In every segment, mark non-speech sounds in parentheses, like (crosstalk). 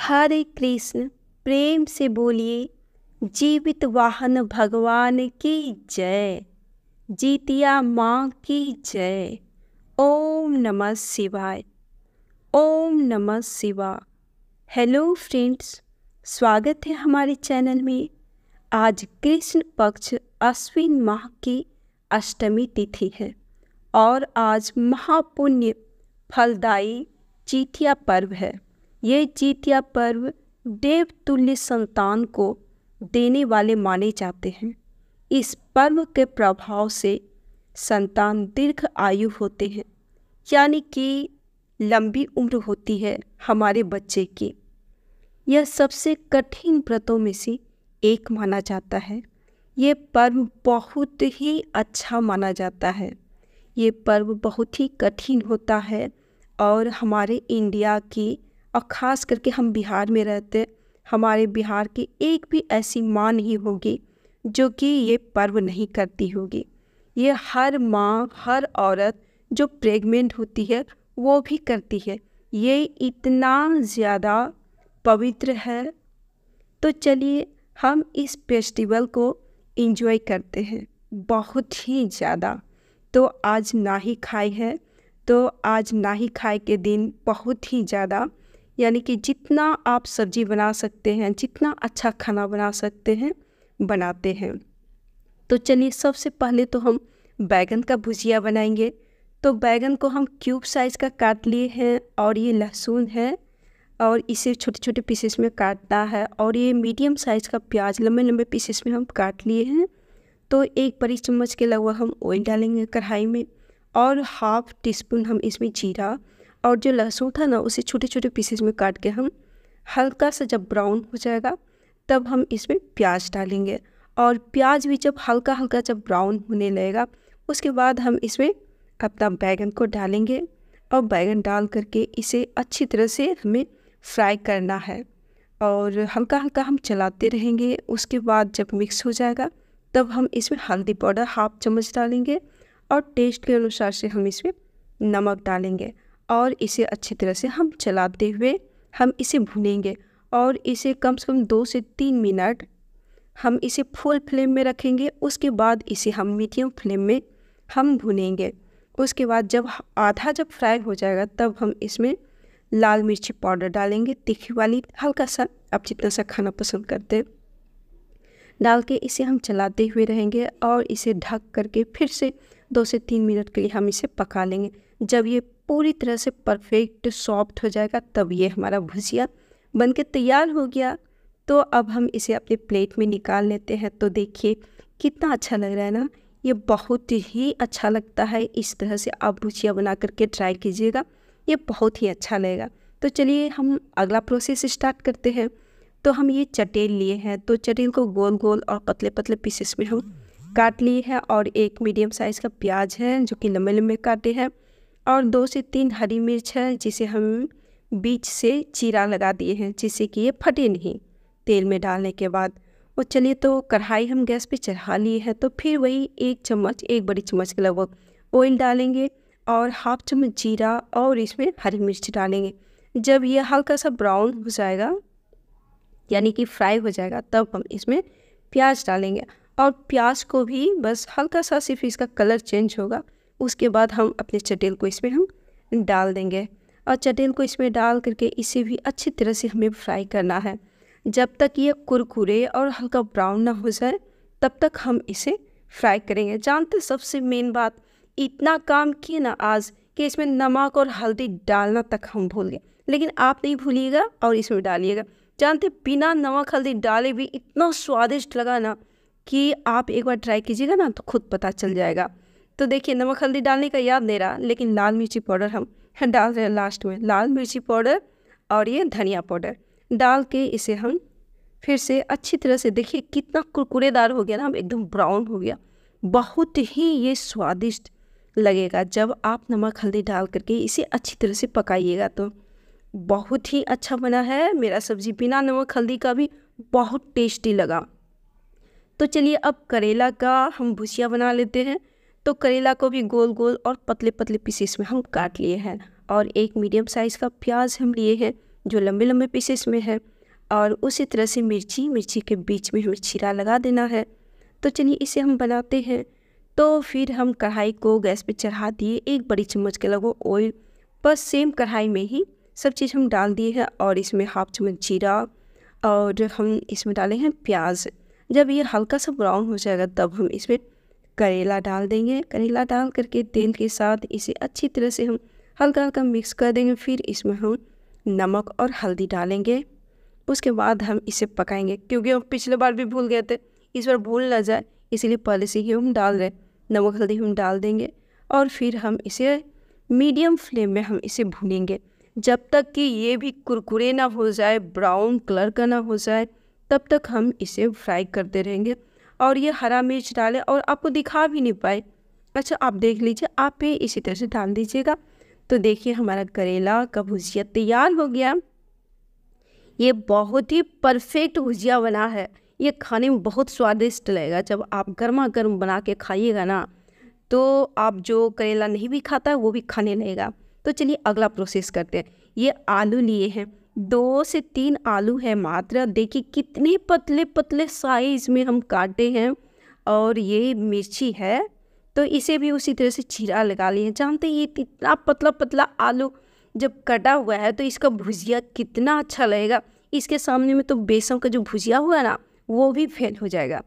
हरे कृष्ण प्रेम से बोलिए जीवित वाहन भगवान की जय जीतिया माँ की जय ओम नमः शिवाय ओम नमः शिवा हेलो फ्रेंड्स स्वागत है हमारे चैनल में आज कृष्ण पक्ष अश्विन माह की अष्टमी तिथि है और आज महापुण्य फलदायी चीतिया पर्व है ये जीतिया पर्व देव तुल्य संतान को देने वाले माने जाते हैं इस पर्व के प्रभाव से संतान दीर्घ आयु होते हैं यानी कि लंबी उम्र होती है हमारे बच्चे की यह सबसे कठिन व्रतों में से एक माना जाता है ये पर्व बहुत ही अच्छा माना जाता है ये पर्व बहुत ही कठिन होता है और हमारे इंडिया की और ख़ास करके हम बिहार में रहते हमारे बिहार की एक भी ऐसी माँ नहीं होगी जो कि ये पर्व नहीं करती होगी ये हर माँ हर औरत जो प्रेग्नेंट होती है वो भी करती है ये इतना ज़्यादा पवित्र है तो चलिए हम इस फेस्टिवल को इन्जॉय करते हैं बहुत ही ज़्यादा तो आज ना ही खाई है तो आज ना ही खाई के दिन बहुत ही ज़्यादा यानी कि जितना आप सब्जी बना सकते हैं जितना अच्छा खाना बना सकते हैं बनाते हैं तो चलिए सबसे पहले तो हम बैगन का भुजिया बनाएंगे तो बैगन को हम क्यूब साइज़ का काट लिए हैं और ये लहसुन है और इसे छोटे छोटे पीसेस में काटना है और ये मीडियम साइज़ का प्याज लंबे लंबे पीसेस में हम काट लिए हैं तो एक बड़ी चम्मच के अलावा हम ऑयल डालेंगे कढ़ाई में और हाफ टी स्पून हम इसमें जीरा और जो लहसुन था ना उसे छोटे छोटे पीसेज में काट के हम हल्का सा जब ब्राउन हो जाएगा तब हम इसमें प्याज डालेंगे और प्याज भी जब हल्का हल्का जब ब्राउन होने लगेगा उसके बाद हम इसमें अपना बैगन को डालेंगे और बैगन डाल करके इसे अच्छी तरह से हमें फ्राई करना है और हल्का हल्का हम चलाते रहेंगे उसके बाद जब मिक्स हो जाएगा तब हम इसमें हल्दी पाउडर हाफ चम्मच डालेंगे और टेस्ट के अनुसार से हम इसमें नमक डालेंगे और इसे अच्छी तरह से हम चलाते हुए हम इसे भुनेंगे और इसे कम से कम दो से तीन मिनट हम इसे फुल फ्लेम में रखेंगे उसके बाद इसे हम मीडियम फ्लेम में हम भुनेंगे उसके बाद जब आधा जब फ्राई हो जाएगा तब हम इसमें लाल मिर्ची पाउडर डालेंगे तीखी वाली हल्का सा आप जितना सा खाना पसंद करते डाल के इसे हम चलाते हुए रहेंगे और इसे ढक करके फिर से दो से तीन मिनट के लिए हम इसे पका लेंगे जब ये पूरी तरह से परफेक्ट सॉफ्ट हो जाएगा तब ये हमारा भुजिया बन के तैयार हो गया तो अब हम इसे अपने प्लेट में निकाल लेते हैं तो देखिए कितना अच्छा लग रहा है ना ये बहुत ही अच्छा लगता है इस तरह से आप भुजिया बना करके ट्राई कीजिएगा ये बहुत ही अच्छा लगेगा तो चलिए हम अगला प्रोसेस स्टार्ट करते हैं तो हम ये चटेल लिए हैं तो चटेल को गोल गोल और पतले पतले पीसेस में हम काट लिए हैं और एक मीडियम साइज़ का प्याज है जो कि लम्बे लम्बे काटे हैं और दो से तीन हरी मिर्च है जिसे हम बीच से चीरा लगा दिए हैं जिससे कि ये फटे नहीं तेल में डालने के बाद और चलिए तो कढ़ाई हम गैस पे चढ़ा लिए हैं तो फिर वही एक चम्मच एक बड़ी चम्मच के लगभग ऑयल डालेंगे और हाफ चम्मच जीरा और इसमें हरी मिर्च डालेंगे जब ये हल्का सा ब्राउन हो जाएगा यानी कि फ्राई हो जाएगा तब हम इसमें प्याज डालेंगे और प्याज को भी बस हल्का सा सिर्फ इसका कलर चेंज होगा उसके बाद हम अपने चटेल को इसमें हम डाल देंगे और चटेल को इसमें डाल करके इसे भी अच्छी तरह से हमें फ्राई करना है जब तक ये कुरकुरे और हल्का ब्राउन ना हो जाए तब तक हम इसे फ्राई करेंगे जानते सबसे मेन बात इतना काम किए ना आज कि इसमें नमक और हल्दी डालना तक हम भूल गए लेकिन आप नहीं भूलिएगा और इसमें डालिएगा जानते बिना नमक हल्दी डाले भी इतना स्वादिष्ट लगा ना कि आप एक बार ट्राई कीजिएगा ना तो खुद पता चल जाएगा तो देखिए नमक हल्दी डालने का याद नहीं रहा लेकिन लाल मिर्ची पाउडर हम (laughs) डाल रहे हैं लास्ट में लाल मिर्ची पाउडर और ये धनिया पाउडर डाल के इसे हम फिर से अच्छी तरह से देखिए कितना कुरकुरेदार हो गया ना हम एकदम ब्राउन हो गया बहुत ही ये स्वादिष्ट लगेगा जब आप नमक हल्दी डाल करके इसे अच्छी तरह से पकाइएगा तो बहुत ही अच्छा बना है मेरा सब्ज़ी बिना नमक हल्दी का भी बहुत टेस्टी लगा तो चलिए अब करेला का हम भुसिया बना लेते हैं तो करेला को भी गोल गोल और पतले पतले पीसेस में हम काट लिए हैं और एक मीडियम साइज़ का प्याज हम लिए हैं जो लंबे लंबे पीसेस में है और उसी तरह से मिर्ची मिर्ची के बीच में हमें छीरा लगा देना है तो चलिए इसे हम बनाते हैं तो फिर हम कढ़ाई को गैस पे चढ़ा दिए एक बड़ी चम्मच के लगो ऑयल बस सेम कढ़ाई में ही सब चीज़ हम डाल दिए हैं और इसमें हाफ चम्मच जीरा और हम इसमें डाले हैं प्याज जब ये हल्का सा ब्राउन हो जाएगा तब हम इसमें करेला डाल देंगे करेला डाल करके तेल के साथ इसे अच्छी तरह से हम हल्का हल्का मिक्स कर देंगे फिर इसमें हम नमक और हल्दी डालेंगे उसके बाद हम इसे पकाएंगे क्योंकि हम पिछले बार भी भूल गए थे इस बार भूल ना जाए इसीलिए पहले से ही हम डाल रहे नमक हल्दी हम डाल देंगे और फिर हम इसे मीडियम फ्लेम में हम इसे भूनेंगे जब तक कि ये भी कुरकुरे ना हो जाए ब्राउन कलर का ना हो जाए तब तक हम इसे फ्राई करते रहेंगे और ये हरा मिर्च डालें और आपको दिखा भी नहीं पाए अच्छा आप देख लीजिए आप ये इसी तरह से डाल दीजिएगा तो देखिए हमारा करेला का भुजिया तैयार हो गया ये बहुत ही परफेक्ट भुजिया बना है ये खाने में बहुत स्वादिष्ट लगेगा जब आप गर्मा गर्म बना के खाइएगा ना तो आप जो करेला नहीं भी खाता है वो भी खाने लगेगा तो चलिए अगला प्रोसेस करते हैं ये आलू लिए हैं दो से तीन आलू है मात्र देखिए कितने पतले पतले साइज में हम काटे हैं और ये मिर्ची है तो इसे भी उसी तरह से चीरा लगा लिए जानते हैं ये इतना पतला पतला आलू जब कटा हुआ है तो इसका भुजिया कितना अच्छा लगेगा इसके सामने में तो बेसन का जो भुजिया हुआ ना वो भी फेल हो जाएगा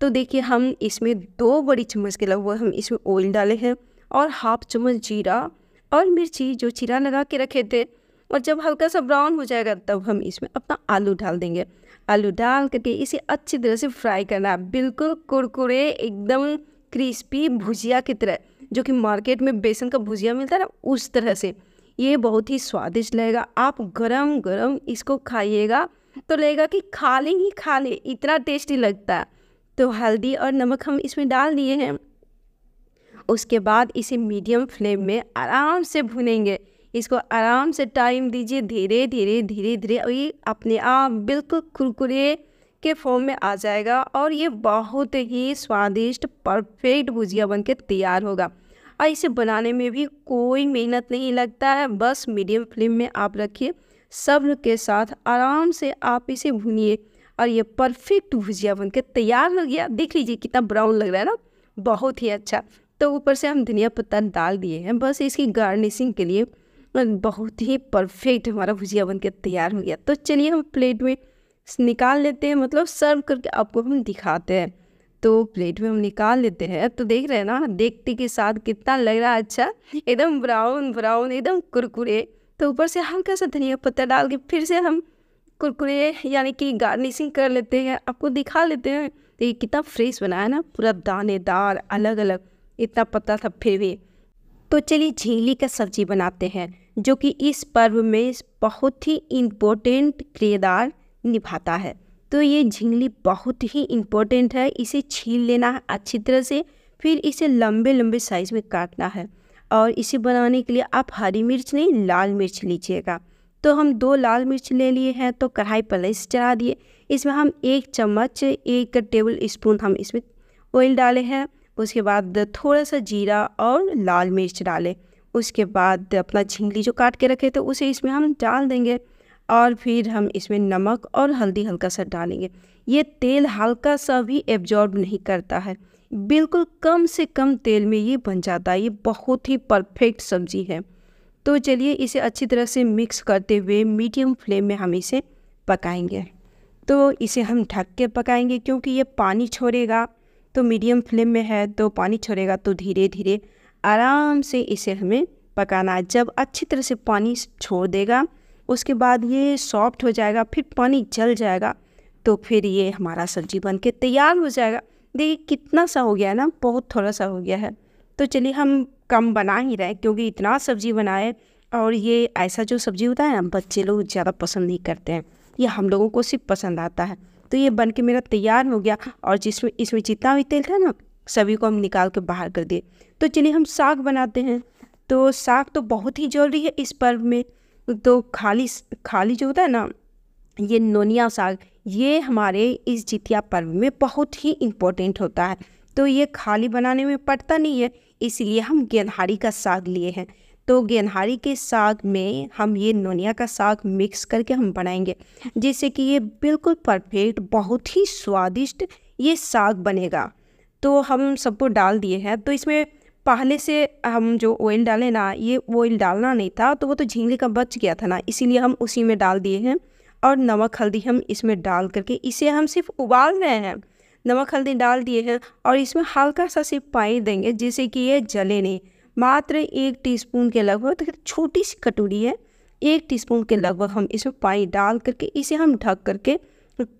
तो देखिए हम इसमें दो बड़ी चम्मच के लगभग हम इसमें ऑयल डाले हैं और हाफ चम्मच जीरा और मिर्ची जो चीरा लगा के रखे थे और जब हल्का सा ब्राउन हो जाएगा तब हम इसमें अपना आलू डाल देंगे आलू डाल करके इसे अच्छी तरह से फ्राई करना है बिल्कुल कुरकुरे एकदम क्रिस्पी भुजिया की तरह जो कि मार्केट में बेसन का भुजिया मिलता है ना उस तरह से ये बहुत ही स्वादिष्ट लगेगा आप गरम गरम इसको खाइएगा तो लगेगा कि खा लें ही खा लें इतना टेस्टी लगता है तो हल्दी और नमक हम इसमें डाल दिए हैं उसके बाद इसे मीडियम फ्लेम में आराम से भुनेंगे इसको आराम से टाइम दीजिए धीरे धीरे धीरे धीरे और ये अपने आप बिल्कुल कुरकुरे के फॉर्म में आ जाएगा और ये बहुत ही स्वादिष्ट परफेक्ट भुजिया बनके तैयार होगा और इसे बनाने में भी कोई मेहनत नहीं लगता है बस मीडियम फ्लेम में आप रखिए सब के साथ आराम से आप इसे भूनिए और ये परफेक्ट भुजिया बनके तैयार हो गया देख लीजिए कितना ब्राउन लग रहा है ना बहुत ही अच्छा तो ऊपर से हम धनिया पत्ता डाल दिए हैं बस इसकी गार्निशिंग के लिए बहुत ही परफेक्ट हमारा भुजिया बनकर तैयार हो गया तो चलिए हम प्लेट में निकाल लेते हैं मतलब सर्व करके आपको हम दिखाते हैं तो प्लेट में हम निकाल लेते हैं तो देख रहे हैं ना देखते के साथ कितना लग रहा है अच्छा एकदम ब्राउन ब्राउन एकदम कुरकुरे तो ऊपर से हल्का सा धनिया पत्ता डाल के फिर से हम कुरकुरे यानी कि गार्निशिंग कर लेते हैं आपको दिखा लेते हैं तो ये कितना फ्रेश बना है ना पूरा दानेदार अलग अलग इतना पता था फिर भी तो चलिए झीली का सब्जी बनाते हैं जो कि इस पर्व में बहुत ही इम्पोर्टेंट किरदार निभाता है तो ये झिंगली बहुत ही इम्पोर्टेंट है इसे छील लेना है अच्छी तरह से फिर इसे लंबे लंबे साइज़ में काटना है और इसे बनाने के लिए आप हरी मिर्च नहीं लाल मिर्च लीजिएगा तो हम दो लाल मिर्च ले लिए हैं तो कढ़ाई पहले चढ़ा दिए इसमें हम एक चम्मच एक टेबल स्पून हम इसमें ऑयल डाले हैं उसके बाद थोड़ा सा जीरा और लाल मिर्च डालें उसके बाद अपना झिंगली जो काट के रखे थे उसे इसमें हम डाल देंगे और फिर हम इसमें नमक और हल्दी हल्का सा डालेंगे ये तेल हल्का सा भी एब्जॉर्ब नहीं करता है बिल्कुल कम से कम तेल में ये बन जाता है ये बहुत ही परफेक्ट सब्ज़ी है तो चलिए इसे अच्छी तरह से मिक्स करते हुए मीडियम फ्लेम में हम इसे पकाएंगे तो इसे हम ढक के पकाएंगे क्योंकि ये पानी छोड़ेगा तो मीडियम फ्लेम में है तो पानी छोड़ेगा तो धीरे धीरे आराम से इसे हमें पकाना है जब अच्छी तरह से पानी छोड़ देगा उसके बाद ये सॉफ्ट हो जाएगा फिर पानी जल जाएगा तो फिर ये हमारा सब्जी बन के तैयार हो जाएगा देखिए कितना सा हो गया है ना बहुत थोड़ा सा हो गया है तो चलिए हम कम बना ही रहे क्योंकि इतना सब्जी बनाए और ये ऐसा जो सब्जी होता है ना बच्चे लोग ज़्यादा पसंद नहीं करते हैं ये हम लोगों को सिर्फ पसंद आता है तो ये बन के मेरा तैयार हो गया और जिसमें इसमें जितना भी तेल था ना सभी को हम निकाल के बाहर कर दिए तो चलिए हम साग बनाते हैं तो साग तो बहुत ही जरूरी है इस पर्व में तो खाली खाली जो होता है ना ये नोनिया साग ये हमारे इस जितिया पर्व में बहुत ही इम्पोर्टेंट होता है तो ये खाली बनाने में पड़ता नहीं है इसलिए हम गेंदहारी का साग लिए हैं तो गेंदहारी के साग में हम ये नोनिया का साग मिक्स करके हम बनाएंगे जिससे कि ये बिल्कुल परफेक्ट बहुत ही स्वादिष्ट ये साग बनेगा तो हम सबको डाल दिए हैं तो इसमें पहले से हम जो ऑयल डालें ना ये ऑयल डालना नहीं था तो वो तो झींगली का बच गया था ना इसीलिए हम उसी में डाल दिए हैं और नमक हल्दी हम इसमें डाल करके इसे हम सिर्फ उबाल रहे हैं नमक हल्दी डाल दिए हैं और इसमें हल्का सा सिर्फ पानी देंगे जिससे कि ये जले नहीं मात्र एक टीस्पून के लगभग तो छोटी सी कटोरी है एक टीस्पून के लगभग हम इसमें पानी डाल करके इसे हम ढक करके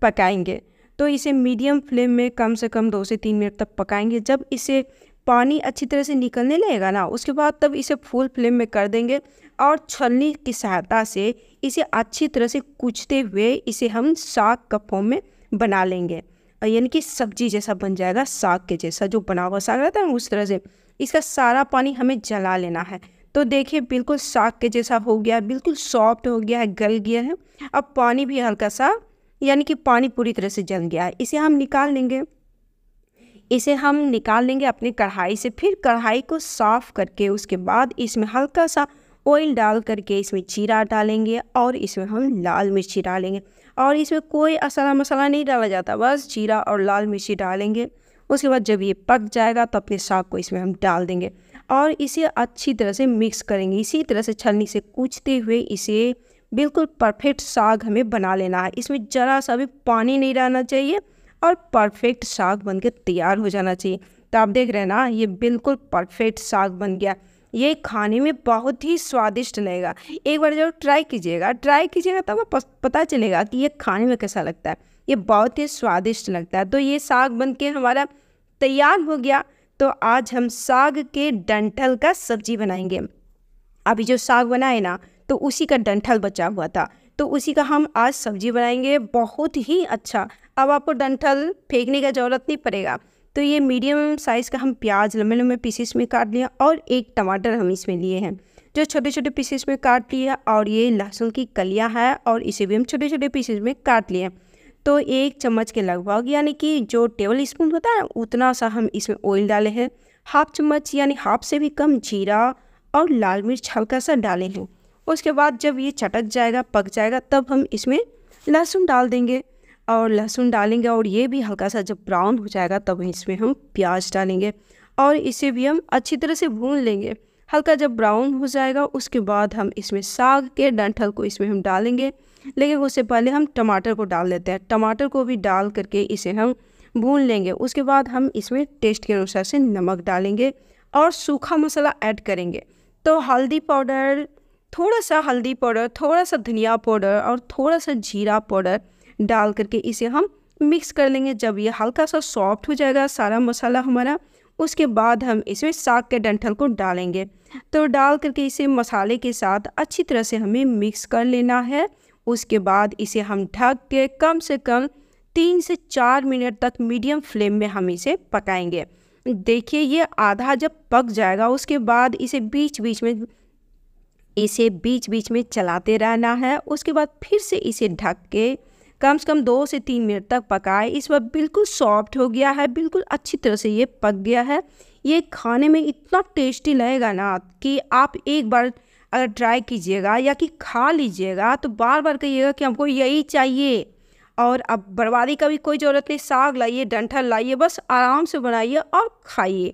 पकाएंगे तो इसे मीडियम फ्लेम में कम से कम दो से तीन मिनट तक पकाएंगे जब इसे पानी अच्छी तरह से निकलने लगेगा ना उसके बाद तब इसे फुल फ्लेम में कर देंगे और छलनी की सहायता से इसे अच्छी तरह से कुचते हुए इसे हम साग का फॉर्म में बना लेंगे यानी कि सब्जी जैसा बन जाएगा साग के जैसा जो बना हुआ साग रहता है उस तरह से इसका सारा पानी हमें जला लेना है तो देखिए बिल्कुल साग के जैसा हो गया बिल्कुल सॉफ्ट हो गया है गल गया है अब पानी भी हल्का सा यानी कि पानी पूरी तरह से जल गया है इसे हम निकाल लेंगे इसे हम निकाल लेंगे अपनी कढ़ाई से फिर कढ़ाई को साफ़ करके उसके बाद इसमें हल्का सा ऑयल डाल करके इसमें जीरा डालेंगे और इसमें हम लाल मिर्ची डालेंगे और इसमें कोई असला मसाला नहीं डाला जाता बस जीरा और लाल मिर्ची डालेंगे उसके बाद जब ये पक जाएगा तो अपने साग को इसमें हम डाल देंगे और इसे अच्छी तरह से मिक्स करेंगे इसी तरह से छलनी से कूचते हुए इसे बिल्कुल परफेक्ट साग हमें बना लेना है इसमें ज़रा सा भी पानी नहीं डालना चाहिए और परफेक्ट साग बन के तैयार हो जाना चाहिए तो आप देख रहे हैं ना ये बिल्कुल परफेक्ट साग बन गया ये खाने में बहुत ही स्वादिष्ट लगेगा एक बार जब ट्राई कीजिएगा ट्राई कीजिएगा तब पता चलेगा कि ये खाने में कैसा लगता है ये बहुत ही स्वादिष्ट लगता है तो ये साग बन के हमारा तैयार हो गया तो आज हम साग के डंठल का सब्जी बनाएंगे अभी जो साग बनाए ना तो उसी का डंठल बचा हुआ था तो उसी का हम आज सब्जी बनाएंगे बहुत ही अच्छा अब आपको डंठल फेंकने का ज़रूरत नहीं पड़ेगा तो ये मीडियम साइज़ का हम प्याज लम्बे लम्बे पीसेस में काट लिया और एक टमाटर हम इसमें लिए हैं जो छोटे छोटे पीसेस में काट लिया और ये लहसुन की कलियाँ है और इसे भी हम छोटे छोटे पीसेस में काट लिए तो एक चम्मच के लगभग यानी कि जो टेबल स्पून होता है उतना सा हम इसमें ऑयल डाले हैं हाफ चम्मच यानी हाफ से भी कम जीरा और लाल मिर्च हल्का सा डाले हैं उसके बाद जब ये चटक जाएगा पक जाएगा तब हम इसमें लहसुन डाल देंगे और लहसुन डालेंगे और ये भी हल्का सा जब ब्राउन हो जाएगा तब इसमें हम प्याज डालेंगे और इसे भी हम अच्छी तरह से भून लेंगे हल्का जब ब्राउन हो जाएगा उसके बाद हम इसमें साग के डंठल को इसमें हम डालेंगे लेकिन उससे पहले हम टमाटर को डाल लेते हैं टमाटर को भी डाल करके इसे हम भून लेंगे उसके बाद हम इसमें टेस्ट के अनुसार से नमक डालेंगे और सूखा मसाला ऐड करेंगे तो हल्दी पाउडर थोड़ा सा हल्दी पाउडर थोड़ा सा धनिया पाउडर और थोड़ा सा जीरा पाउडर डाल करके इसे हम मिक्स कर लेंगे जब ये हल्का सा सॉफ्ट हो जाएगा सारा मसाला हमारा उसके बाद हम इसमें साग के डंठल को डालेंगे तो डाल करके इसे मसाले के साथ अच्छी तरह से हमें मिक्स कर लेना है उसके बाद इसे हम ढक के कम से कम तीन से चार मिनट तक मीडियम फ्लेम में हम इसे पकाएंगे देखिए ये आधा जब पक जाएगा उसके बाद इसे बीच बीच में इसे बीच बीच में चलाते रहना है उसके बाद फिर से इसे ढक के कम से कम दो से तीन मिनट तक पकाएं इस वक्त बिल्कुल सॉफ्ट हो गया है बिल्कुल अच्छी तरह से ये पक गया है ये खाने में इतना टेस्टी लगेगा ना कि आप एक बार अगर ट्राई कीजिएगा या कि खा लीजिएगा तो बार बार कहिएगा कि हमको यही चाहिए और अब बर्बादी का भी कोई ज़रूरत नहीं साग लाइए डंठल लाइए बस आराम से बनाइए और खाइए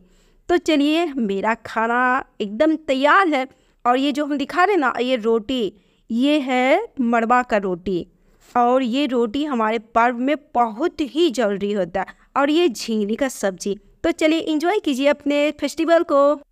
तो चलिए मेरा खाना एकदम तैयार है और ये जो हम दिखा रहे ना ये रोटी ये है मड़वा का रोटी और ये रोटी हमारे पर्व में बहुत ही जरूरी होता है और ये झींगरी का सब्जी तो चलिए इंजॉय कीजिए अपने फेस्टिवल को